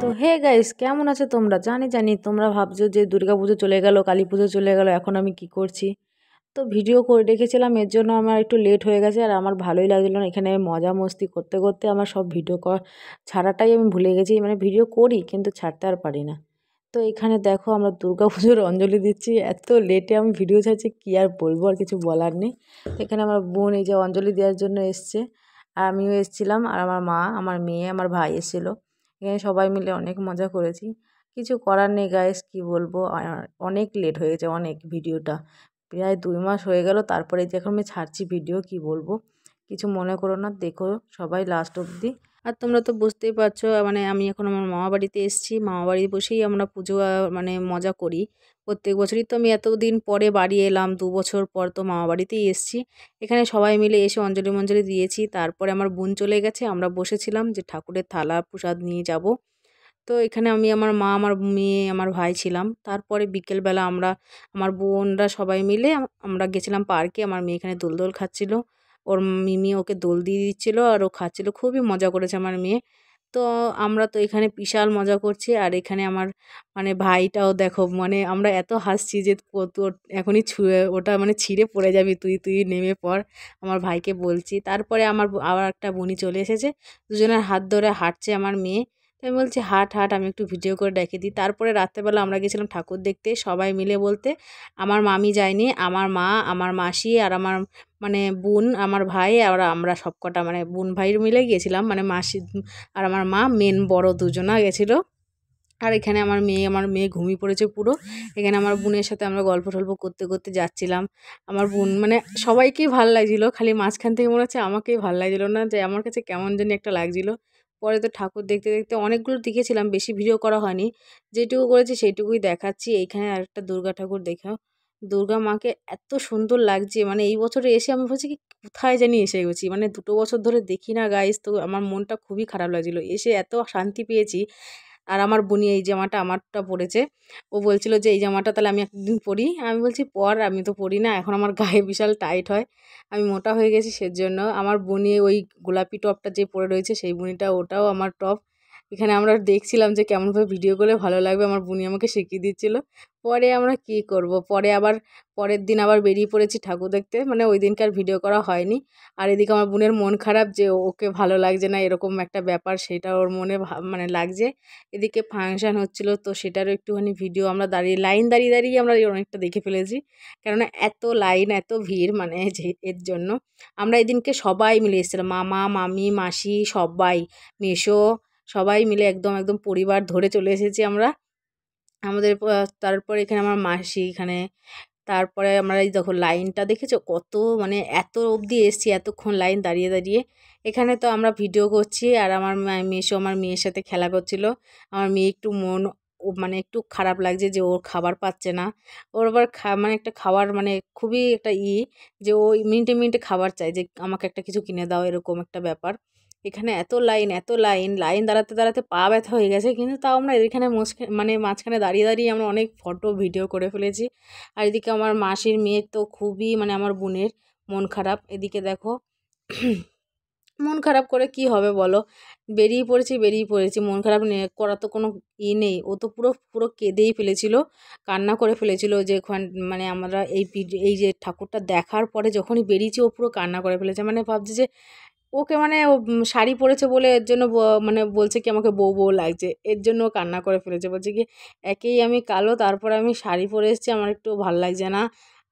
তো hey guys কেমন আছে তোমরা জানি জানি তোমরা ভাবছো যে দুর্গা পুজো চলে গেল কালী পুজো চলে গেল এখন আমি কি করছি তো ভিডিও করে রেখেছিলাম এর জন্য আমার একটু লেট হয়ে গেছে আর আমার ভালোই লাগছিলো না এখানে মজা মস্তি করতে করতে আমার সব ভিডিও ছাড়াটাই আমি ভুলে গেছি মানে ভিডিও করি কিন্তু ছাড়তে আর পারি না তো এখানে দেখো আমরা দুর্গা পুজোর অঞ্জলি দিচ্ছি এত লেটে আমি ভিডিও ছাড়ছি কী আর বলবো আর কিছু বলার নেই এখানে আমার বোন এই যে অঞ্জলি দেওয়ার জন্য এসছে আর আমিও এসছিলাম আর আমার মা আমার মেয়ে আমার ভাই এসেছিলো এখানে সবাই মিলে অনেক মজা করেছি কিছু করার নেই গাইস কী বলবো অনেক লেট হয়েছে অনেক ভিডিওটা প্রায় দুই মাস হয়ে গেল তারপরে যে এখন আমি ছাড়ছি ভিডিও কি বলবো কিছু মনে করো না দেখো সবাই লাস্ট অবধি আর তোমরা তো বুঝতেই পারছো মানে আমি এখন আমার মামা বাড়িতে এসেছি মামা বাড়ি বসেই আমরা পুজো মানে মজা করি প্রত্যেক বছরই তো আমি এতদিন পরে বাড়ি এলাম দু বছর পর তো মামা বাড়িতেই এসছি এখানে সবাই মিলে এসে অঞ্জলি মঞ্জলি দিয়েছি তারপরে আমার বোন চলে গেছে আমরা বসেছিলাম যে ঠাকুরের থালা প্রসাদ নিয়ে যাব তো এখানে আমি আমার মা আমার মেয়ে আমার ভাই ছিলাম তারপরে বিকেলবেলা আমরা আমার বোনরা সবাই মিলে আমরা গেছিলাম পার্কে আমার মেয়ে এখানে দোল দোল খাচ্ছিলো ওর মিমি ওকে দোল দিয়ে দিচ্ছিলো আর ও খাচ্ছিলো খুবই মজা করেছে আমার মেয়ে তো আমরা তো এখানে বিশাল মজা করছি আর এখানে আমার মানে ভাইটাও দেখো মানে আমরা এত হাসছি যে তোর এখনই ছুঁয়ে ওটা মানে ছিঁড়ে পড়ে যাবি তুই তুই নেমে পর আমার ভাইকে বলছি তারপরে আমার আবার একটা বোনি চলে এসেছে দুজনের হাত ধরে হাঁটছে আমার মেয়ে তো আমি বলছি হাট হাট আমি একটু ভিডিও করে ডেকে দিই তারপরে রাত্রেবেলা আমরা গেছিলাম ঠাকুর দেখতে সবাই মিলে বলতে আমার মামি যায়নি আমার মা আমার মাসি আর আমার মানে বোন আমার ভাই আর আমরা সবকটা মানে বোন ভাইয়ের মিলে গিয়েছিলাম মানে মাসি আর আমার মা মেন বড় দুজনা গেছিলো আর এখানে আমার মেয়ে আমার মেয়ে ঘুমিয়ে পড়েছে পুরো এখানে আমার বোনের সাথে আমরা গল্প টল্প করতে করতে যাচ্ছিলাম আমার বোন মানে সবাইকেই ভাল লাগছিলো খালি মাঝখান থেকে মনে হচ্ছে আমাকেই ভাল লাগছিলো না যে আমার কাছে কেমন জানি একটা লাগছিলো পরে তো ঠাকুর দেখতে দেখতে অনেকগুলো দেখেছিলাম বেশি ভিডিও করা হয়নি যেটুকু করেছি সেইটুকুই দেখাচ্ছি এইখানে আরেকটা দুর্গা ঠাকুর দেখেও দুর্গা মাকে এত সুন্দর লাগছে মানে এই বছরে এসে আমি ভাবছি কি কোথায় জানি এসে গেছি মানে দুটো বছর ধরে দেখি না গাইস তো আমার মনটা খুবই খারাপ লাগছিলো এসে এত শান্তি পেয়েছি আর আমার বুনি এই জামাটা আমারটা পরেছে ও বলছিল যে এই জামাটা তাহলে আমি একদিন পরি আমি বলছি পর আমি তো পরি না এখন আমার গায়ে বিশাল টাইট হয় আমি মোটা হয়ে গেছি সেজন্য আমার বুনি ওই গোলাপি টপটা যে পরে রয়েছে সেই বুনিটা ওটাও আমার টপ এখানে আমরা দেখছিলাম যে কেমনভাবে ভিডিও করলে ভালো লাগবে আমার বুনি আমাকে শিখিয়ে দিচ্ছিল পরে আমরা কি করব পরে আবার পরের দিন আবার বেরিয়ে পড়েছি ঠাকুর দেখতে মানে ওই দিনকার ভিডিও করা হয়নি আর এদিকে আমার বোনের মন খারাপ যে ওকে ভালো লাগছে না এরকম একটা ব্যাপার সেটা ওর মনে মানে লাগছে এদিকে ফাংশান হচ্ছিল তো সেটারও একটুখানি ভিডিও আমরা দাঁড়িয়ে লাইন দাঁড়িয়ে দাঁড়িয়ে আমরা অনেকটা দেখে ফেলেছি কেননা এত লাইন এত ভিড় মানে যে এর জন্য আমরা এদিনকে সবাই মিলে এসেছিলাম মামা মামি মাসি সবাই মেশো সবাই মিলে একদম একদম পরিবার ধরে চলে এসেছি আমরা আমাদের তারপরে এখানে আমার মাসি এখানে তারপরে আমরা এই দেখো লাইনটা দেখেছো কত মানে এত অবধি এসছি এতক্ষণ লাইন দাঁড়িয়ে দাঁড়িয়ে এখানে তো আমরা ভিডিও করছি আর আমার মেয়েসও আমার মেয়ের সাথে খেলা করছিল আমার মেয়ে একটু মন মানে একটু খারাপ লাগছে যে ওর খাবার পাচ্ছে না ওর আবার মানে একটা খাবার মানে খুবই একটা ই যে ও মিনিটে মিনিটে খাবার চায় যে আমাকে একটা কিছু কিনে দাও এরকম একটা ব্যাপার এখানে এত লাইন এত লাইন লাইন দাঁড়াতে দাঁড়াতে পা ব্যথা হয়ে গেছে কিন্তু তাও আমরা এখানে মানে মাঝখানে দাঁড়িয়ে দাঁড়িয়ে আমরা অনেক ফটো ভিডিও করে ফেলেছি আর এদিকে আমার মাসির মেয়ের তো খুবই মানে আমার বোনের মন খারাপ এদিকে দেখো মন খারাপ করে কি হবে বলো বেরিয়ে পড়েছি বেরিয়ে পড়েছি মন খারাপ করা তো কোনো ই নেই ও তো পুরো পুরো কেঁদেই ফেলেছিল কান্না করে ফেলেছিল যে মানে আমরা এই এই যে ঠাকুরটা দেখার পরে যখনই বেরিয়েছি ও পুরো কান্না করে ফেলেছে মানে ভাবছে যে ওকে মানে ও শাড়ি পরেছে বলে এর জন্য মানে বলছে কি আমাকে বউ বউ লাগছে এর জন্য কান্না করে ফেলেছে বলছে কি একেই আমি কালো তারপরে আমি শাড়ি পরে এসেছি আমার একটু ভাল লাগছে না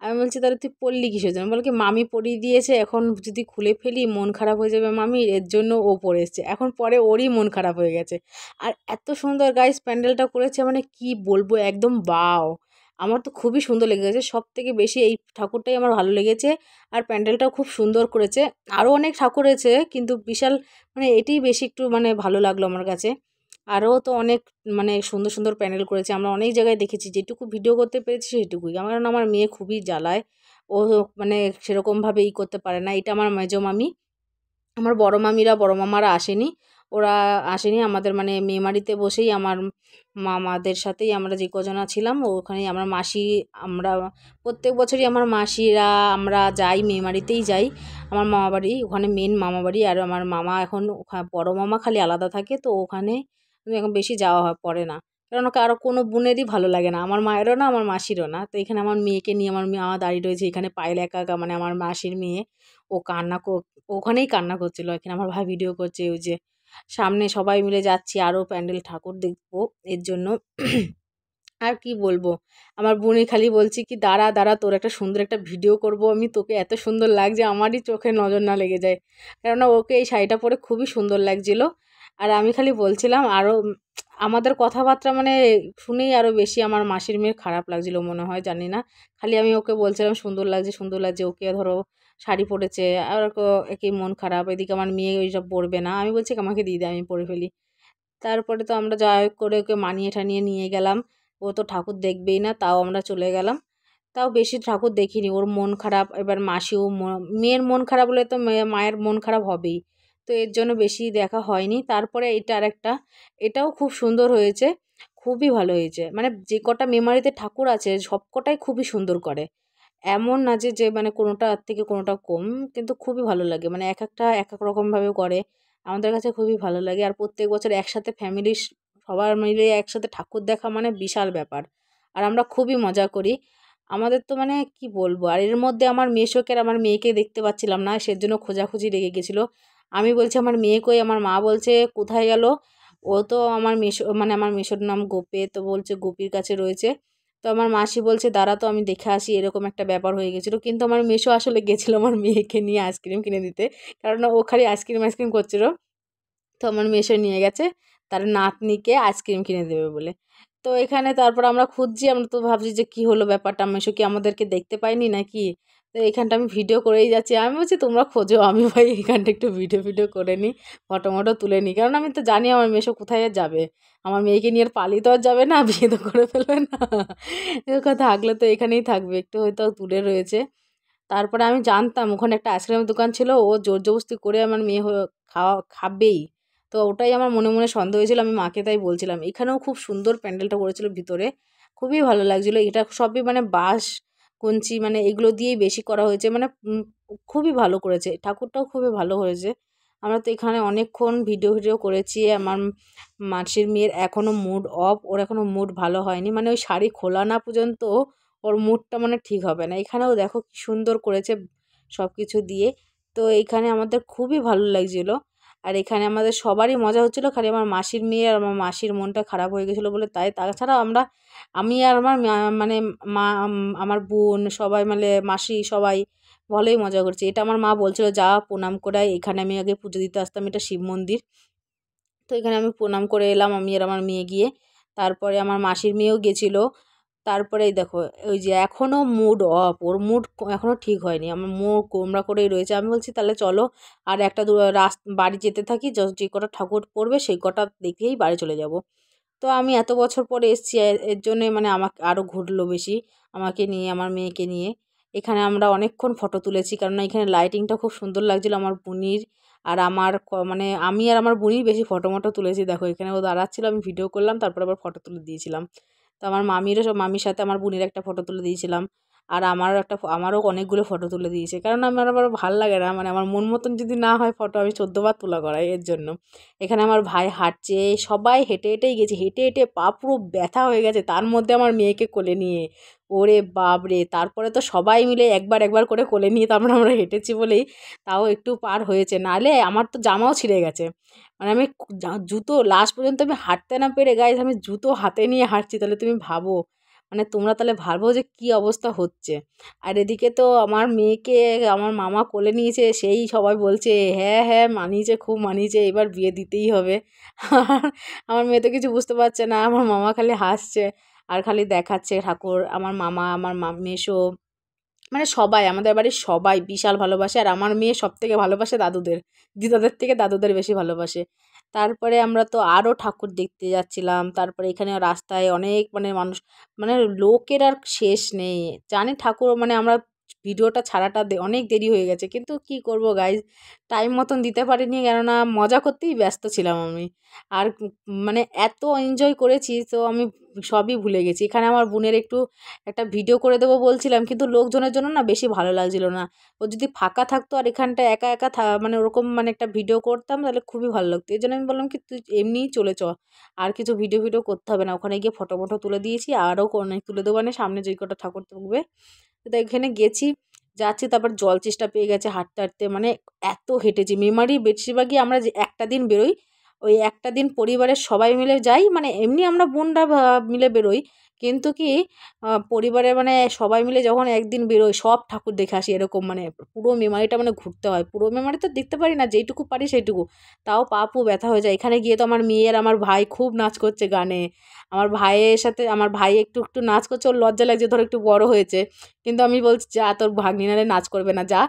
আমি বলছি তাহলে তুই পড়লি কিসের জন্য বলে কি মামি পরিয়ে দিয়েছে এখন যদি খুলে ফেলি মন খারাপ হয়ে যাবে মামি এর জন্য ও পরে এসছে এখন পরে ওরই মন খারাপ হয়ে গেছে আর এত সুন্দর গাইস প্যান্ডেলটা করেছে মানে কি বলবো একদম বাও আমার তো খুবই সুন্দর লেগেছে সব থেকে বেশি এই ঠাকুরটাই আমার ভালো লেগেছে আর প্যান্ডেলটাও খুব সুন্দর করেছে আরও অনেক ঠাকুর আছে কিন্তু বিশাল মানে এটাই বেশি একটু মানে ভালো লাগলো আমার কাছে আরও তো অনেক মানে সুন্দর সুন্দর প্যান্ডেল করেছে আমরা অনেক জায়গায় দেখেছি যেটুকু ভিডিও করতে পেরেছি সেটুকুই আমার কারণ আমার মেয়ে খুবই জ্বালায় ও মানে সেরকমভাবে ই করতে পারে না এটা আমার মেজো মামি আমার বড় মামিরা বড় মামারা আসেনি ওরা আসেনি আমাদের মানে মেমারিতে বসেই আমার মামাদের সাথেই আমরা যে কজনা ছিলাম ওখানে আমার মাসি আমরা প্রত্যেক বছরই আমার মাসিরা আমরা যাই মেমারিতেই যাই আমার মামা বাড়ি ওখানে মেন মামা বাড়ি আর আমার মামা এখন ওখানে বড়ো মামা খালি আলাদা থাকে তো ওখানে এখন বেশি যাওয়া হয় পড়ে না কারণ ওকে আরও কোনো বোনেরই ভালো লাগে না আমার মায়েরও না আমার মাসিরও না তো এখানে আমার মেয়েকে নিয়ে আমার মেয়ে আমার দাঁড়িয়ে রয়েছে এখানে পায়েল একা একা মানে আমার মাসির মেয়ে ও কান্না ওখানেই কান্না করছিল এখানে আমার ভাই ভিডিও করছে ওই যে সামনে সবাই মিলে যাচ্ছি আরও প্যান্ডেল ঠাকুর দেখব এর জন্য আর কি বলবো আমার বোনে খালি বলছি কি দাঁড়া দাঁড়া তোর একটা সুন্দর একটা ভিডিও করব আমি তোকে এত সুন্দর লাগছে আমারই চোখে নজর না লেগে যায় কেননা ওকে এই শাড়িটা পরে খুবই সুন্দর লাগছিল আর আমি খালি বলছিলাম আরও আমাদের কথাবার্তা মানে শুনেই আরও বেশি আমার মাসির মেয়ের খারাপ লাগছিল মনে হয় জানি না খালি আমি ওকে বলছিলাম সুন্দর লাগছে সুন্দর লাগছে ওকে ধরো শাড়ি পরেছে আর একই মন খারাপ এদিকে আমার মেয়ে ওই সব পরবে না আমি বলছি আমাকে দিয়ে দেয় আমি পরে ফেলি তারপরে তো আমরা যা করে ওকে মানিয়ে ঠানিয়ে নিয়ে গেলাম ও তো ঠাকুর দেখবেই না তাও আমরা চলে গেলাম তাও বেশি ঠাকুর দেখিনি ওর মন খারাপ এবার মাসিও মেয়ের মন খারাপ হলে তো মায়ের মন খারাপ হবেই তো এর জন্য বেশি দেখা হয়নি তারপরে এটা আর একটা এটাও খুব সুন্দর হয়েছে খুবই ভালো হয়েছে মানে যে কটা মেমারিতে ঠাকুর আছে সব কটাই খুবই সুন্দর করে এমন না যে যে মানে কোনোটার থেকে কোনোটা কম কিন্তু খুবই ভালো লাগে মানে এক একটা এক এক রকমভাবে করে আমাদের কাছে খুবই ভালো লাগে আর প্রত্যেক বছর একসাথে ফ্যামিলির সবার মিলে একসাথে ঠাকুর দেখা মানে বিশাল ব্যাপার আর আমরা খুবই মজা করি আমাদের তো মানে কি বলবো আর এর মধ্যে আমার মেয়ে আমার মেয়েকে দেখতে পাচ্ছিলাম না সেজন্য জন্য খোঁজাখুঁজি রেগে গেছিলো আমি বলছি আমার মেয়ে কই আমার মা বলছে কোথায় গেল ও তো আমার মেশো মানে আমার মেশোর নাম গোপে তো বলছে গোপির কাছে রয়েছে তো আমার মাসি বলছে দাঁড়া তো আমি দেখে আসি এরকম একটা ব্যাপার হয়ে গেছিলো কিন্তু আমার মেশো আসলে গেছিলো আমার মেয়েকে নিয়ে আইসক্রিম কিনে দিতে কারণ ও খালি আইসক্রিম আইসক্রিম করছিল তো আমার মেশো নিয়ে গেছে তার নাতনিকে আইসক্রিম কিনে দেবে বলে তো এখানে তারপর আমরা খুঁজছি আমরা তো ভাবছি যে কি হলো ব্যাপারটা মেশো কি আমাদেরকে দেখতে পাইনি নাকি তো এখানটা আমি ভিডিও করেই যাচ্ছি আমি বলছি তোমরা খোঁজো আমি ভাই এখানটা একটু ভিডিও ভিডিও করে নিই ফটো মটো তুলে নিই কারণ আমি তো জানি আমার মেয়ে কোথায় যাবে আমার মেয়েকে নিয়ে আর পালিয়ে তো আর যাবে না বিয়ে তো করে ফেলবে না কথা থাকলে তো এখানেই থাকবে একটু হয়তো দূরে রয়েছে তারপরে আমি জানতাম ওখানে একটা আইসক্রিমের দোকান ছিল ও জোর জবস্তি করে আমার মেয়ে খাওয়া খাবেই তো ওটাই আমার মনে মনে সন্দেহ হয়েছিল আমি মাকে তাই বলছিলাম এখানেও খুব সুন্দর প্যান্ডেলটা করেছিল ভিতরে খুবই ভালো লাগছিলো এটা সবই মানে বাস কঞ্চি মানে এগুলো দিয়েই বেশি করা হয়েছে মানে খুবই ভালো করেছে ঠাকুরটাও খুবই ভালো হয়েছে আমরা তো এখানে অনেকক্ষণ ভিডিও ভিডিও করেছি আমার মাসির মেয়ের এখনও মুড অফ ওর এখনও মুড ভালো হয়নি মানে ওই শাড়ি খোলা না পর্যন্ত ওর মুডটা মানে ঠিক হবে না এখানেও দেখো কি সুন্দর করেছে সব কিছু দিয়ে তো এইখানে আমাদের খুবই ভালো লাগছিলো আর এখানে আমাদের সবারই মজা হচ্ছিল খালি আমার মাসির মেয়ে আর আমার মাসির মনটা খারাপ হয়ে গেছিলো বলে তাই তাছাড়া আমরা আমি আর আমার মানে মা আমার বোন সবাই মানে মাসি সবাই ভালোই মজা করছে এটা আমার মা বলছিল যা প্রণাম করায় এখানে আমি আগে পুজো দিতে আসতাম এটা শিব মন্দির তো এখানে আমি প্রণাম করে এলাম আমি আর আমার মেয়ে গিয়ে তারপরে আমার মাসির মেয়েও গেছিলো তারপরেই দেখো ওই যে এখনও মুড অফ ওর মুড এখনও ঠিক হয়নি আমার মুড কোমরা করেই রয়েছে আমি বলছি তাহলে চলো আর একটা রাস্তা বাড়ি যেতে থাকি যে কটা ঠাকুর পড়বে সেই কটা দেখেই বাড়ি চলে যাব তো আমি এত বছর পরে এসছি এর জন্যে মানে আমাকে আরও ঘুরলো বেশি আমাকে নিয়ে আমার মেয়েকে নিয়ে এখানে আমরা অনেকক্ষণ ফটো তুলেছি কারণ এখানে লাইটিংটা খুব সুন্দর লাগছিলো আমার বুনির আর আমার মানে আমি আর আমার বুনির বেশি ফটো মটো তুলেছি দেখো এখানে ও দাঁড়াচ্ছিলো আমি ভিডিও করলাম তারপর আবার ফটো তুলে দিয়েছিলাম তো আমার মামিরও মামির সাথে আমার বোনের একটা ফটো তুলে দিয়েছিলাম আর আমারও একটা আমারও অনেকগুলো ফটো তুলে দিয়েছে কারণ আমার আবার ভাল লাগে না মানে আমার মন মতন যদি না হয় ফটো আমি চোদ্দবার তোলা করাই এর জন্য এখানে আমার ভাই হাঁটছে সবাই হেঁটে হেঁটেই গেছে হেঁটে হেঁটে পা পুরো ব্যথা হয়ে গেছে তার মধ্যে আমার মেয়েকে কোলে নিয়ে ওরে বাবরে তারপরে তো সবাই মিলে একবার একবার করে কোলে নিয়ে তারপরে আমরা হেঁটেছি বলেই তাও একটু পার হয়েছে নালে আমার তো জামাও ছিঁড়ে গেছে মানে আমি জুতো লাস্ট পর্যন্ত আমি হাঁটতে না পেরে গাইজ আমি জুতো হাতে নিয়ে হাঁটছি তাহলে তুমি ভাবো মানে তোমরা তাহলে ভাবো যে কি অবস্থা হচ্ছে আর এদিকে তো আমার মেয়েকে আমার মামা কোলে নিয়েছে সেই সবাই বলছে হ্যাঁ হ্যাঁ মানিয়েছে খুব মানিয়েছে এবার বিয়ে দিতেই হবে আমার মেয়ে তো কিছু বুঝতে পারছে না আমার মামা খালি হাসছে আর খালি দেখাচ্ছে ঠাকুর আমার মামা আমার মেসো মানে সবাই আমাদের বাড়ির সবাই বিশাল ভালোবাসে আর আমার মেয়ে সব থেকে ভালোবাসে দাদুদের দিদাদের থেকে দাদুদের বেশি ভালোবাসে তারপরে আমরা তো আরও ঠাকুর দেখতে যাচ্ছিলাম তারপরে এখানে রাস্তায় অনেক মানে মানুষ মানে লোকের আর শেষ নেই জানি ঠাকুর মানে আমরা ভিডিওটা ছাড়াটা অনেক দেরি হয়ে গেছে কিন্তু কি করব গাইজ টাইম মতন দিতে পারিনি কেননা মজা করতেই ব্যস্ত ছিলাম আমি আর মানে এত এনজয় করেছি তো আমি সবই ভুলে গেছি এখানে আমার বোনের একটু একটা ভিডিও করে দেবো বলছিলাম কিন্তু লোকজনের জন্য না বেশি ভালো লাগছিল না ও যদি ফাঁকা থাকতো আর এখানটা একা একা মানে ওরকম মানে একটা ভিডিও করতাম তাহলে খুবই ভালো লাগতো এই জন্য আমি বললাম কি তুই এমনিই চলে চ আর কিছু ভিডিও ভিডিও করতে হবে না ওখানে গিয়ে ফটো ফটো তুলে দিয়েছি আরও অনেক তুলে দেবো মানে সামনে যে কটা ঠাকুর থাকবে তো এখানে গেছি যাচ্ছি তারপর জল চেষ্টা পেয়ে গেছে হাঁটতে হাঁটতে মানে এত হেঁটেছি মেমারি বেশিরভাগই আমরা যে একটা দিন বেরোই ওই একটা দিন পরিবারের সবাই মিলে যাই মানে এমনি আমরা বোনরা মিলে বেরোই কিন্তু কি পরিবারে মানে সবাই মিলে যখন একদিন বেরোই সব ঠাকুর দেখে আসি এরকম মানে পুরো মেমারিটা মানে ঘুরতে হয় পুরো মেমারি তো দেখতে পারি না যেইটুকু পারি সেইটুকু তাও পাপু ব্যথা হয়ে যায় এখানে গিয়ে তো আমার মেয়ের আমার ভাই খুব নাচ করছে গানে আমার ভাইয়ের সাথে আমার ভাই একটু একটু নাচ করছে ওর লজ্জা লাগছে ধর একটু বড় হয়েছে কিন্তু আমি বলছি যা তোর ভাগ্নিনারে নাচ করবে না যা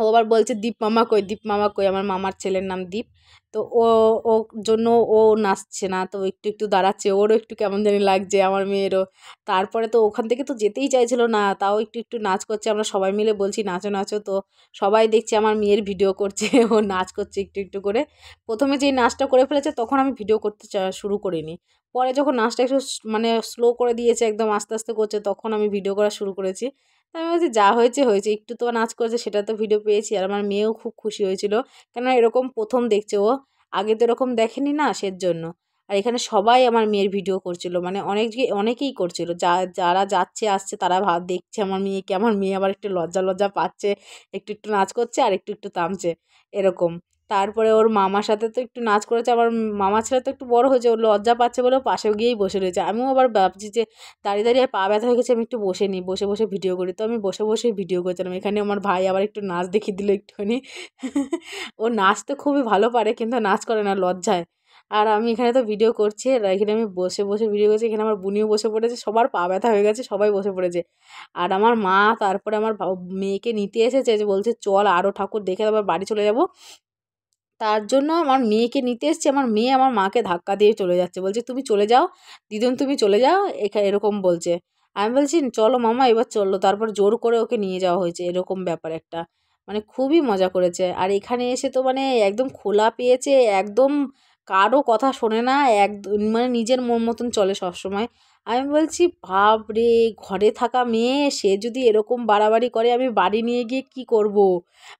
ও আবার বলছে দীপ মামা কই দীপ মামা কই আমার মামার ছেলের নাম দীপ তো ও ওর জন্য ও নাচছে না তো একটু একটু দাঁড়াচ্ছে ওরও একটু কেমন জানি লাগছে আমার মেয়েরও তারপরে তো ওখান থেকে তো যেতেই চাইছিল না তাও একটু একটু নাচ করছে আমরা সবাই মিলে বলছি নাচো নাচো তো সবাই দেখছে আমার মেয়ের ভিডিও করছে ও নাচ করছে একটু একটু করে প্রথমে যেই নাচটা করে ফেলেছে তখন আমি ভিডিও করতে শুরু করিনি পরে যখন নাচটা একটু মানে স্লো করে দিয়েছে একদম আস্তে আস্তে করছে তখন আমি ভিডিও করা শুরু করেছি আমি বলছি যা হয়েছে হয়েছে একটু তো নাচ করেছে সেটা তো ভিডিও পেয়েছি আর আমার মেয়েও খুব খুশি হয়েছিল কেননা এরকম প্রথম দেখছে ও আগে তো এরকম দেখেনি না সের জন্য আর এখানে সবাই আমার মেয়ের ভিডিও করছিল মানে অনেক অনেকেই করছিল যা যারা যাচ্ছে আসছে তারা ভাব দেখছে আমার মেয়েকে আমার মেয়ে আবার একটু লজ্জা লজ্জা পাচ্ছে একটু একটু নাচ করছে আর একটু একটু তামছে এরকম তারপরে ওর মামার সাথে তো একটু নাচ করেছে আবার মামা ছেলে তো একটু বড় হয়েছে ওর লজ্জা পাচ্ছে বলে পাশেও গিয়েই বসে রয়েছে আমিও আবার ভাবছি যে দাঁড়িয়ে দাঁড়িয়ে পা ব্যথা হয়ে গেছে আমি একটু বসে নিই বসে বসে ভিডিও করি তো আমি বসে বসে ভিডিও করছিলাম এখানে আমার ভাই আবার একটু নাচ দেখিয়ে দিল একটুখানি ও নাচ তো খুবই ভালো পারে কিন্তু নাচ করে না লজ্জায় আর আমি এখানে তো ভিডিও করছি আর এখানে আমি বসে বসে ভিডিও করছি এখানে আমার বুনিও বসে পড়েছে সবার পা ব্যথা হয়ে গেছে সবাই বসে পড়েছে আর আমার মা তারপরে আমার মেয়েকে নিতে এসেছে যে বলছে চল আরও ঠাকুর দেখে আবার বাড়ি চলে যাব তার জন্য আমার মেয়েকে নিতে এসছে আমার মেয়ে আমার মাকে ধাক্কা দিয়ে চলে যাচ্ছে বলছে তুমি চলে যাও দিদন তুমি চলে যাও এখা এরকম বলছে আমি বলছি চলো মামা এবার চললো তারপর জোর করে ওকে নিয়ে যাওয়া হয়েছে এরকম ব্যাপার একটা মানে খুবই মজা করেছে আর এখানে এসে তো মানে একদম খোলা পেয়েছে একদম কারো কথা শোনে না এক মানে নিজের মন মতন চলে সবসময় আমি বলছি বাপরে ঘরে থাকা মেয়ে সে যদি এরকম বাড়াবাড়ি করে আমি বাড়ি নিয়ে গিয়ে কি করব।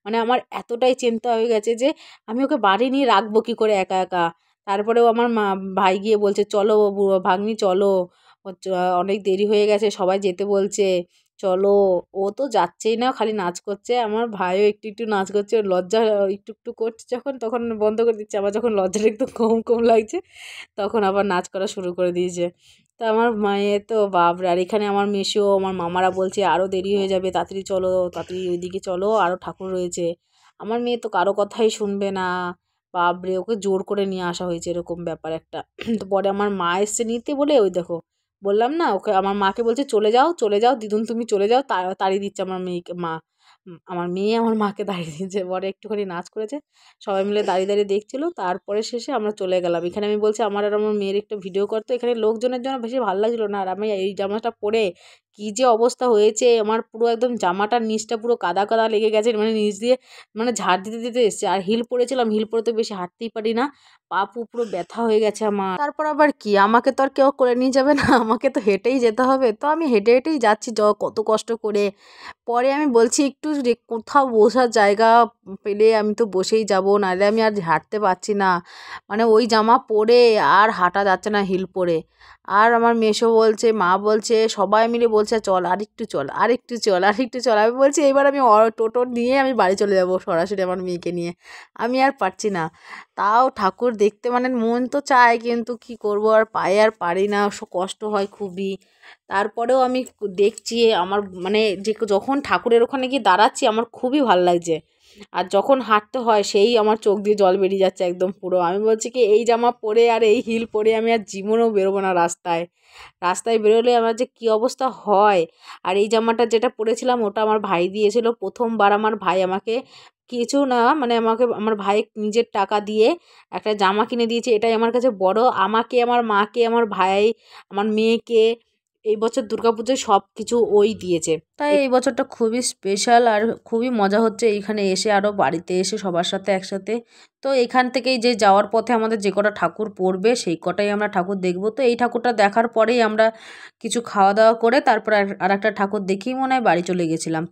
মানে আমার এতটাই চিন্তা হয়ে গেছে যে আমি ওকে বাড়ি নিয়ে রাখবো কী করে একা একা তারপরেও আমার মা ভাই গিয়ে বলছে চলো ভাগ্নি চলো অনেক দেরি হয়ে গেছে সবাই যেতে বলছে চলো ও তো যাচ্ছেই না খালি নাচ করছে আমার ভাইও একটু একটু নাচ করছে লজ্জা একটু একটু করছে যখন তখন বন্ধ করে দিচ্ছে আবার যখন লজ্জাটা একটু কম কম লাগছে তখন আবার নাচ করা শুরু করে দিয়েছে তো আমার মায়ের তো বাবর আর এখানে আমার মেসো আমার মামারা বলছে আরও দেরি হয়ে যাবে তাড়াতাড়ি চলো তাড়াতাড়ি ওইদিকে চলো আরও ঠাকুর রয়েছে আমার মেয়ে তো কারো কথাই শুনবে না বাবরে ওকে জোর করে নিয়ে আসা হয়েছে এরকম ব্যাপার একটা তো পরে আমার মা এসছে নিতে বলে ওই দেখো বললাম না ওকে আমার মাকে বলছে চলে যাও চলে যাও দিদুন তুমি চলে যাও তাড়িয়ে দিচ্ছে আমার মেয়েকে মা আমার মেয়ে আমার মাকে দাঁড়িয়ে দিয়েছে বরে একটুখানি নাচ করেছে সবাই মিলে দাঁড়িয়ে দাঁড়িয়ে দেখছিল তারপরে শেষে আমরা চলে গেলাম এখানে আমি বলছি আমার আর আমার মেয়ের একটা ভিডিও করতো এখানে লোকজনের জন্য বেশি ভালো লাগছিলো না আর আমি এই জামাটা পরে কী যে অবস্থা হয়েছে আমার পুরো একদম জামাটার নিচটা পুরো কাদা কাদা লেগে গেছে মানে নিচ দিয়ে মানে ঝাড় দিতে দিতে এসছে আর হিল পড়েছিলাম হিল পরে তো বেশি হাঁটতেই পারি না পা পুরো ব্যথা হয়ে গেছে আমার তারপর আবার কি আমাকে তো আর কেউ করে নিয়ে যাবে না আমাকে তো হেঁটেই যেতে হবে তো আমি হেঁটে হেঁটেই যাচ্ছি জ কত কষ্ট করে পরে আমি বলছি একটু কোথাও বসার জায়গা পেলে আমি তো বসেই যাব নাহলে আমি আর হাঁটতে পারছি না মানে ওই জামা পরে আর হাঁটা যাচ্ছে না হিল পরে আর আমার মেসো বলছে মা বলছে সবাই মিলে বলছে বলছে চল আর একটু চল আর একটু চল আর একটু চল আমি বলছি এইবার আমি টোটো নিয়ে আমি বাড়ি চলে যাব সরাসরি আমার মেয়েকে নিয়ে আমি আর পারছি না তাও ঠাকুর দেখতে মানে মন তো চায় কিন্তু কি করব আর পায়ে আর পারি না কষ্ট হয় খুবই তারপরেও আমি দেখছি আমার মানে যে যখন ঠাকুরের ওখানে গিয়ে দাঁড়াচ্ছি আমার খুবই ভাল লাগছে আর যখন হাঁটতে হয় সেই আমার চোখ দিয়ে জল বেরিয়ে যাচ্ছে একদম পুরো আমি বলছি কি এই জামা পরে আর এই হিল পরে আমি আর জীবনেও বেরোবো না রাস্তায় রাস্তায় বেরোলে আমার যে কী অবস্থা হয় আর এই জামাটা যেটা পরেছিলাম ওটা আমার ভাই দিয়েছিল প্রথমবার আমার ভাই আমাকে কিছু না মানে আমাকে আমার ভাই নিজের টাকা দিয়ে একটা জামা কিনে দিয়েছে এটাই আমার কাছে বড় আমাকে আমার মাকে আমার ভাই আমার মেয়েকে এই বছর দুর্গাপুজোয় সব কিছু ওই দিয়েছে তাই এই বছরটা খুবই স্পেশাল আর খুবই মজা হচ্ছে এইখানে এসে আরও বাড়িতে এসে সবার সাথে একসাথে তো এখান থেকেই যে যাওয়ার পথে আমাদের যে কটা ঠাকুর পড়বে সেই কটাই আমরা ঠাকুর দেখব তো এই ঠাকুরটা দেখার পরেই আমরা কিছু খাওয়া দাওয়া করে তারপর আর একটা ঠাকুর দেখেই মনে হয় বাড়ি চলে গেছিলাম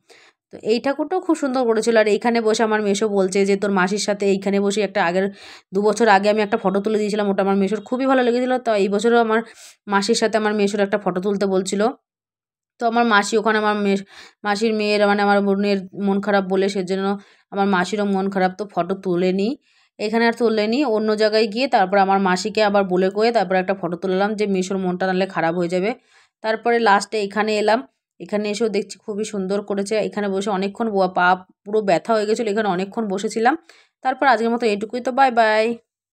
তো এই ঠাকুরটাও খুব সুন্দর করেছিল আর এইখানে বসে আমার মেশো বলছে যে তোর মাসির সাথে এইখানে বসে একটা আগের দু বছর আগে আমি একটা ফটো তুলে দিয়েছিলাম ওটা আমার মেশোর খুবই ভালো লেগেছিলো তো এই বছরও আমার মাসির সাথে আমার মেশোর একটা ফটো তুলতে বলছিল তো আমার মাসি ওখানে আমার মেয়ে মাসির মেয়ের মানে আমার বোনের মন খারাপ বলে সেজন্য আমার মাসিরও মন খারাপ তো ফটো তুলে নিই এখানে আর তুললেনি অন্য জায়গায় গিয়ে তারপর আমার মাসিকে আবার বলে কয়ে তারপর একটা ফটো তুললাম যে মেশোর মনটা নাহলে খারাপ হয়ে যাবে তারপরে লাস্টে এখানে এলাম এখানে এসেও দেখছি খুবই সুন্দর করেছে এখানে বসে অনেকক্ষণ পা পুরো ব্যথা হয়ে গেছিলো এখানে অনেকক্ষণ বসেছিলাম তারপর আজকের মতো এটুকুই তো বাই বাই